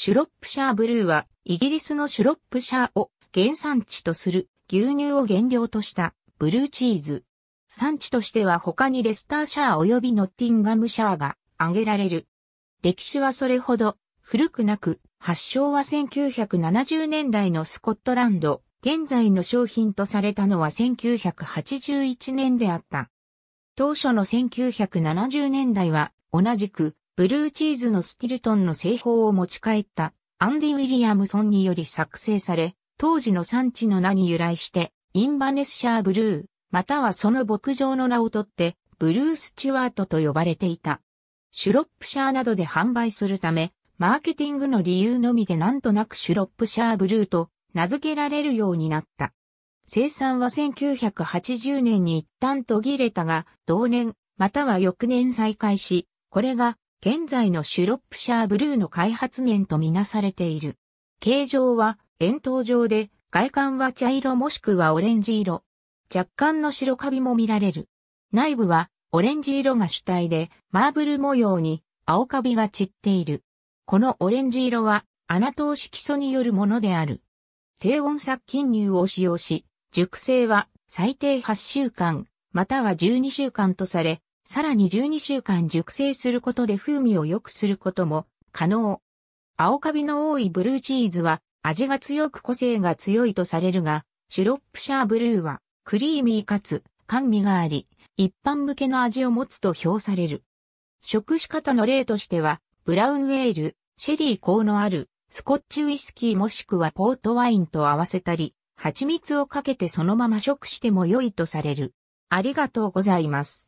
シュロップシャーブルーは、イギリスのシュロップシャーを原産地とする牛乳を原料としたブルーチーズ。産地としては他にレスターシャー及びノッティンガムシャーが挙げられる。歴史はそれほど古くなく、発祥は1970年代のスコットランド、現在の商品とされたのは1981年であった。当初の1970年代は同じくブルーチーズのスティルトンの製法を持ち帰ったアンディ・ウィリアムソンにより作成され、当時の産地の名に由来して、インバネッシャーブルー、またはその牧場の名をとって、ブルースチュワートと呼ばれていた。シュロップシャーなどで販売するため、マーケティングの理由のみでなんとなくシュロップシャーブルーと名付けられるようになった。生産は1980年に一旦途切れたが、同年、または翌年再開し、これが現在のシュロップシャーブルーの開発源とみなされている。形状は円筒状で、外観は茶色もしくはオレンジ色。若干の白カビも見られる。内部はオレンジ色が主体で、マーブル模様に青カビが散っている。このオレンジ色は、穴通し素によるものである。低温殺菌乳を使用し、熟成は最低8週間、または12週間とされ、さらに12週間熟成することで風味を良くすることも可能。青カビの多いブルーチーズは味が強く個性が強いとされるが、シュロップシャーブルーはクリーミーかつ甘味があり、一般向けの味を持つと評される。食し方の例としては、ブラウンエール、シェリー香のある、スコッチウイスキーもしくはポートワインと合わせたり、蜂蜜をかけてそのまま食しても良いとされる。ありがとうございます。